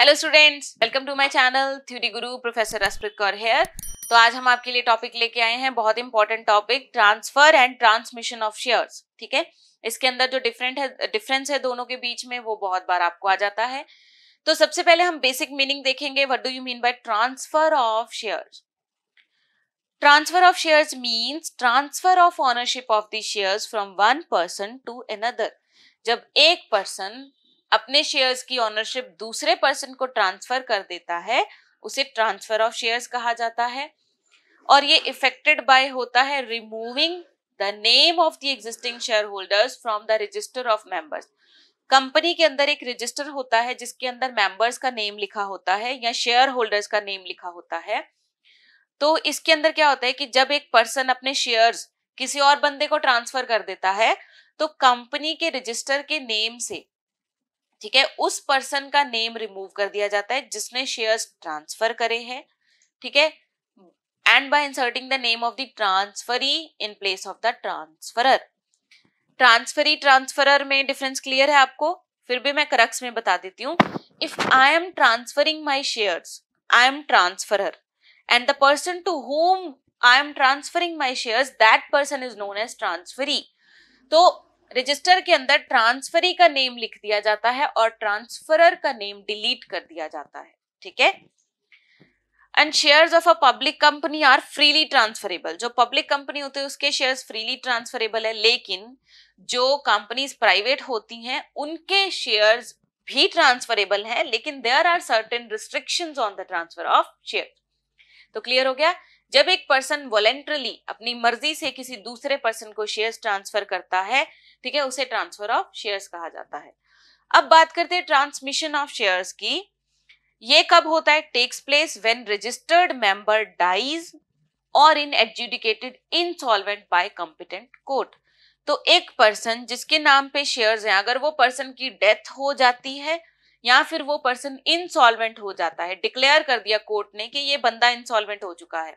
hello students welcome to my channel theory guru professor Aspreet Kaur here तो आज हम आपके लिए टॉपिक लेके आए हैं बहुत important topic transfer and transmission of shares ठीक है इसके अंदर जो डिफरेंट है डिफरेंस है दोनों के बीच में वो बहुत बार आपको आ जाता है तो सबसे पहले हम बेसिक मीनिंग देखेंगे what do you mean by transfer of share transfer of shares means transfer of ownership of the shares from one person to another जब एक पर्सन अपने शेयर्स की ओनरशिप दूसरे पर्सन को ट्रांसफर कर देता है उसे ट्रांसफर ऑफ शेयर्स कहा जाता है और ये इफेक्टेड बाय होता है removing the name of the existing share holders from the register of members company के अंदर एक रजिस्टर होता है जिसके अंदर मेंबर्स का नेम लिखा होता है या शेयर होल्डर्स का नेम लिखा होता है तो इसके अंदर क्या होता है कि जब एक पर्सन अपने शेयर्स किसी और बंदे को ट्रांसफर कर देता है तो कंपनी के रजिस्टर के नेम से ठीक है उस पर्सन का नेम रिमूव कर दिया जाता है जिसने शेयर्स ट्रांसफर करे हैं ठीक है and by inserting the name of the transferee in place of the transferor transferee transferor में डिफरेंस क्लियर है आपको फिर भी मैं करक्स में बता देती हूँ if I am transferring my shares I am transferor and the person to whom I am transferring my share that person is known as transferee तो रजिस्टर के अंदर ट्रांसफरी का नेम लिख दिया जाता है और ट्रांसफरर का नेम डिलीट कर दिया जाता है ठीक है and shares of a public company are freely transferable जो पब्लिक कंपनी होती है उसके शेयर्स फ्रीली ट्रांसफरेबल है लेकिन जो कंपनीज प्राइवेट होती हैं उनके शेयर्स भी ट्रांसफरेबल हैं लेकिन there are certain restrictions on the transfer of share तो क्लियर हो गया जब एक पर्सन वॉलेंट्रली अपनी मर्जी से किसी दूसरे पर्सन को शेयर्स ट्रांसफर करता है ठीक है उसे ट्रांसफर ऑफ शेयर्स कहा जाता है अब बात करते हैं ट्रांसमिशन ऑफ शेयर्स की ये कब होता है takes place when registered member dies और in adjudicated solvent by competent court तो एक पर्सन जिसके नाम पे शेयर्स हैं अगर वो पर्सन की डेथ हो जाती है या फिर वो पर्सन इंसॉल्वेंट हो जाता है डिक्लेयर कर दिया कोर्ट ने कि ये बंदा इंसॉल्वेंट हो चुका है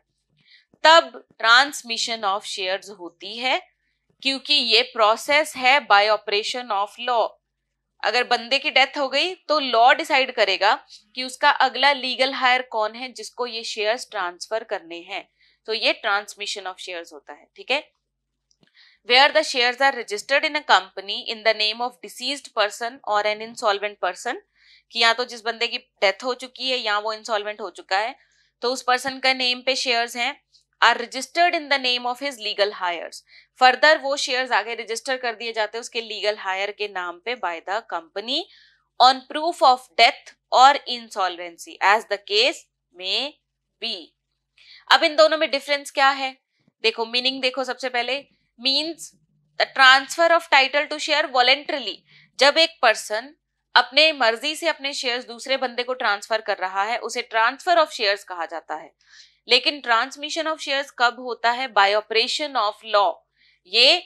तब ट्रांसमिशन ऑफ शेयर्स होती है क्योंकि ये प्रोसेस है बाय ऑपरेशन ऑफ लॉ अगर बंदे की डेथ हो गई तो लॉ डिसाइड करेगा कि उसका अगला लीगल हायर कौन है जिसको ये शेयर्स ट्रांसफर करने हैं तो ये ट्रांसमिशन ऑफ शेयर्स होता है ठीक है where the share are registered in a company in the name of deceased person और एन इंसॉल्वेंट पर्सन कि या तो जिस बंदे की डेथ हो चुकी है या वो इंसॉल्वेंट हो चुका है तो उस पर्सन का नेम पे शेयर्स हैं are registered in the name of his legal heirs further वो शेयर्स आगे रजिस्टर कर दिए जाते हैं उसके लीगल हायर के नाम पे by the company on proof of death और insolvency as the case may be अब इन दोनों में डिफरेंस क्या है देखो मीनिंग देखो सबसे पहले means the transfer of title to share voluntarily जब एक पर्सन अपने मर्जी से अपने शेयर्स दूसरे बंदे को ट्रांसफर कर रहा है उसे ट्रांसफर ऑफ शेयर्स कहा जाता है लेकिन ट्रांसमिशन ऑफ शेयर्स कब होता है बाय ऑपरेशन ऑफ लॉ ये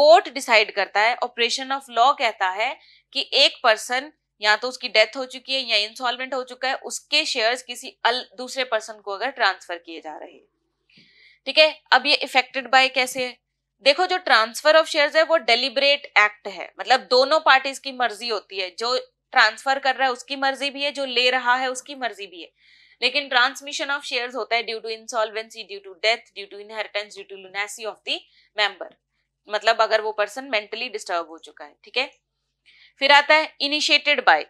कोर्ट डिसाइड करता है ऑपरेशन ऑफ लॉ कहता है कि एक पर्सन या तो उसकी डेथ हो चुकी है या इंसॉल्वेंट हो चुका है उसके शेयर्स किसी अल दूसरे पर्सन को अगर ट्रांसफर किए जा रहे ठीक है अब ये इफेक्टेड बाय कैसे है देखो जो ट्रांसफर ऑफ शेयर्स है वो डेलिबरेट एक्ट है मतलब दोनों पार्टीज की मर्जी होती है जो ट्रांसफर कर रहा है उसकी मर्जी भी है जो ले रहा है उसकी मर्जी भी है लेकिन ट्रांसमिशन ऑफ शेयर होता है due to insolvency due to death due to inheritance due to lunacy of the member मतलब अगर वो पर्सन मेंटली डिस्टर्ब हो चुका है ठीक है फिर आता है इनिशिएटेड बाय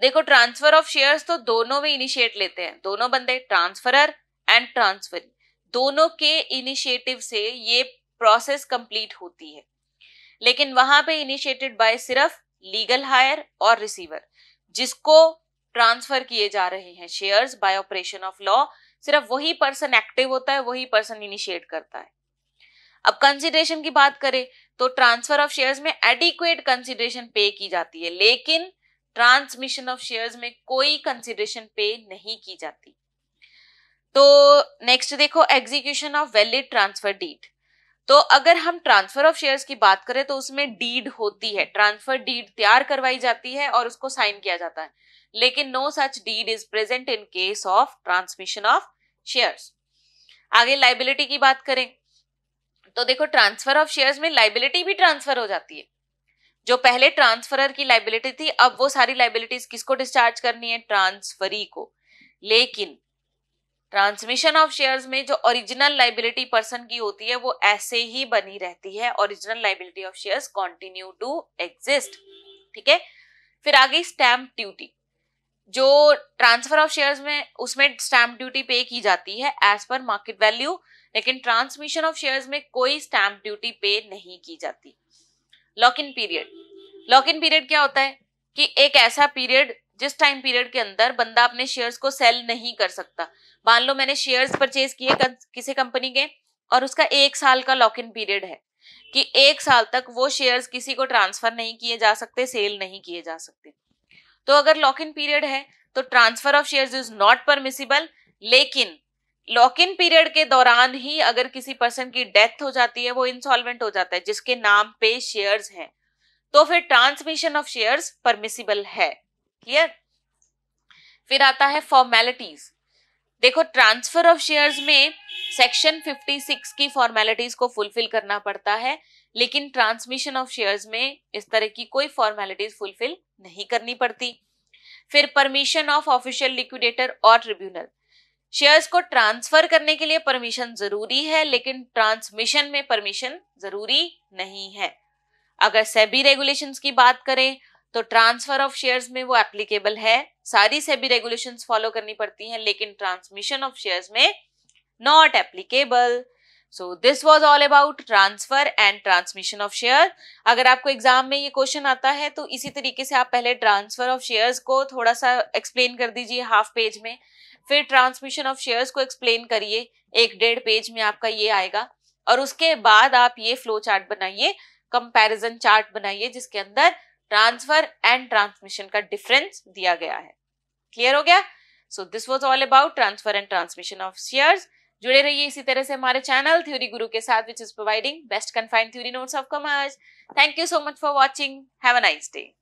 देखो ट्रांसफर ऑफ शेयर्स तो दोनों में इनिशिएट लेते हैं दोनों बंदे ट्रांसफरर एंड ट्रांसफर दोनों के इनिशिएटिव से ये प्रोसेस कंप्लीट होती है लेकिन वहां पे इनिशिएटेड बाय सिर्फ लीगल हायर और रिसीवर जिसको ट्रांसफर किए जा रहे हैं shares by operation of law सिर्फ वही पर्सन एक्टिव होता है वही पर्सन इनिशिएट करता है अब कंसिडरेशन की बात करें तो ट्रांसफर ऑफ शेयर्स में एडिक्वेट कंसिडरेशन पे की जाती है लेकिन ट्रांसमिशन ऑफ शेयर्स में कोई कंसिडरेशन पे नहीं की जाती तो नेक्स्ट देखो execution of valid transfer deed तो अगर हम ट्रांसफर ऑफ शेयर्स की बात करें तो उसमें डीड होती है ट्रांसफर डीड तैयार करवाई जाती है और उसको साइन किया जाता है लेकिन no such deed is present in case of transmission of shares आगे लाइबिलिटी की बात करें तो देखो ट्रांसफर ऑफ शेयर्स में लाइबिलिटी भी ट्रांसफर हो जाती है जो पहले ट्रांसफरर की लाइबिलिटी थी अब वो सारी लाइबिलिटीज किसको डिस्चार्ज करनी है ट्रांसफरी को लेकिन ट्रांसमिशन ऑफ शेयर्स में जो ओरिजिनल लाइबिलिटी पर्सन की होती है वो ऐसे ही बनी रहती है original liability of shares continue to exist ठीक है फिर आ गई स्टैम्प ड्यूटी जो ट्रांसफर ऑफ शेयर्स में उसमें स्टैम्प ड्यूटी पे की जाती है एज पर मार्केट वैल्यू लेकिन ट्रांसमिशन ऑफ शेयर्स में कोई स्टैम्प ड्यूटी पे नहीं की जाती lock in period lock in period क्या होता है कि एक ऐसा पीरियड जिस टाइम पीरियड के अंदर बंदा अपने शेयर्स को सेल नहीं कर सकता मान लो मैंने शेयर्स परचेज किए किसी कंपनी के और उसका एक साल का लॉक इन पीरियड है कि एक साल तक वो शेयर्स किसी को ट्रांसफर नहीं किए जा सकते सेल नहीं किए जा सकते तो अगर लॉक इन पीरियड है तो transfer of shares is not permissible लेकिन लॉक इन पीरियड के दौरान ही अगर किसी पर्सन की डेथ हो जाती है वो इंसॉल्वेंट हो जाता है जिसके नाम पे शेयर्स हैं तो फिर ट्रांसमिशन ऑफ शेयर्स परमिसिबल है क्लियर फिर आता है फॉर्मेलिटीज देखो ट्रांसफर ऑफ शेयर्स में सेक्शन 56 की फॉर्मेलिटीज को फुलफिल करना पड़ता है लेकिन ट्रांसमिशन ऑफ शेयर्स में इस तरह की कोई फॉर्मेलिटीज फुलफिल नहीं करनी पड़ती फिर परमिशन ऑफ ऑफिशियल लिक्विडेटर और ट्रिब्यूनल शेयर्स को ट्रांसफर करने के लिए परमिशन जरूरी है लेकिन ट्रांसमिशन में परमिशन जरूरी नहीं है अगर सेबी रेगुलेशंस की बात करें तो ट्रांसफर ऑफ शेयर्स में वो एप्लीकेबल है सारी से भी रेगुलेशंस फॉलो करनी पड़ती हैं लेकिन ट्रांसमिशन ऑफ शेयर्स में not applicable so this was all about transfer and transmission of share अगर आपको एग्जाम में ये क्वेश्चन आता है तो इसी तरीके से आप पहले ट्रांसफर ऑफ शेयर्स को थोड़ा सा एक्सप्लेन कर दीजिए हाफ पेज में फिर ट्रांसमिशन ऑफ शेयर्स को एक्सप्लेन करिए एक डेढ़ पेज में आपका ये आएगा और उसके बाद आप ये फ्लो चार्ट बनाइए कंपेरिजन चार्ट बनाइए जिसके अंदर ट्रांसफर एंड ट्रांसमिशन का डिफरेंस दिया गया है क्लियर हो गया so this was all about transfer and transmission of share जुड़े रहिए इसी तरह से हमारे चैनल थ्योरी गुरु के साथ which is providing best confined theory notes of commerce thank you so much for watching have a nice day